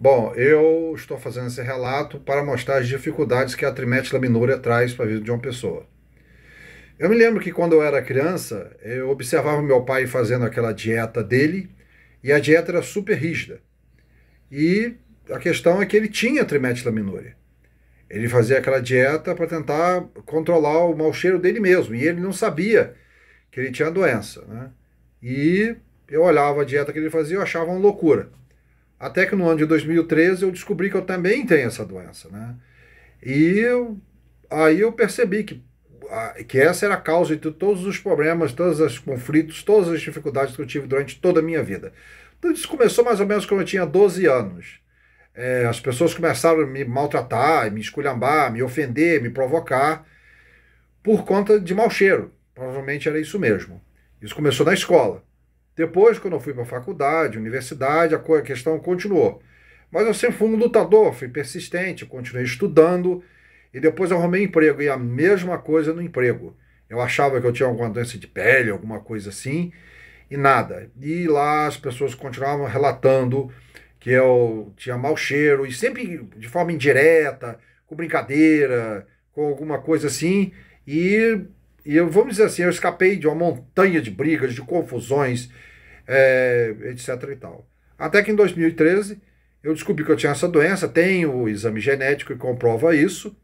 Bom, eu estou fazendo esse relato para mostrar as dificuldades que a trimete laminúria traz para a vida de uma pessoa. Eu me lembro que quando eu era criança, eu observava meu pai fazendo aquela dieta dele, e a dieta era super rígida. E a questão é que ele tinha trimetilaminuria. Ele fazia aquela dieta para tentar controlar o mau cheiro dele mesmo, e ele não sabia que ele tinha doença. Né? E eu olhava a dieta que ele fazia e achava uma loucura. Até que no ano de 2013 eu descobri que eu também tenho essa doença, né? E eu, aí eu percebi que, que essa era a causa de todos os problemas, todos os conflitos, todas as dificuldades que eu tive durante toda a minha vida. Então isso começou mais ou menos quando eu tinha 12 anos. É, as pessoas começaram a me maltratar, me esculhambar, me ofender, me provocar por conta de mau cheiro. Provavelmente era isso mesmo. Isso começou na escola. Depois, quando eu fui para a faculdade, universidade, a questão continuou. Mas eu sempre fui um lutador, fui persistente, continuei estudando e depois arrumei emprego. E a mesma coisa no emprego. Eu achava que eu tinha alguma doença de pele, alguma coisa assim, e nada. E lá as pessoas continuavam relatando que eu tinha mau cheiro, e sempre de forma indireta, com brincadeira, com alguma coisa assim. E e eu, vamos dizer assim, eu escapei de uma montanha de brigas, de confusões, é, eh, etc e tal. Até que em 2013 eu descobri que eu tinha essa doença, tenho o exame genético que comprova isso.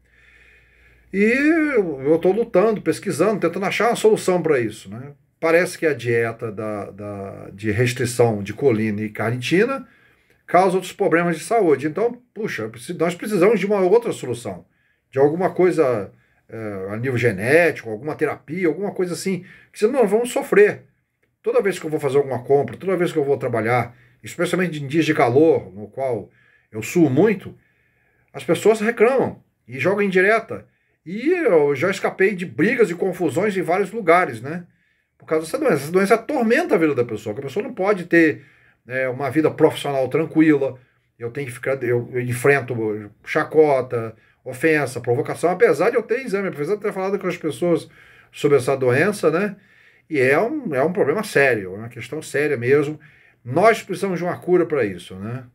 E eu estou lutando, pesquisando, tentando achar uma solução para isso. Né? Parece que a dieta da, da, de restrição de colina e carnitina causa outros problemas de saúde. Então, puxa, nós precisamos de uma outra solução, de alguma coisa uh, a nível genético, alguma terapia, alguma coisa assim, que senão nós vamos sofrer. Toda vez que eu vou fazer alguma compra, toda vez que eu vou trabalhar, especialmente em dias de calor, no qual eu suo muito, as pessoas reclamam e jogam indireta. E eu já escapei de brigas e confusões em vários lugares, né? Por causa dessa doença. Essa doença atormenta a vida da pessoa, que a pessoa não pode ter é, uma vida profissional tranquila, eu tenho que ficar, eu, eu enfrento chacota, ofensa, provocação, apesar de eu ter exame, apesar de ter falado com as pessoas sobre essa doença, né? E é um, é um problema sério, é uma questão séria mesmo. Nós precisamos de uma cura para isso, né?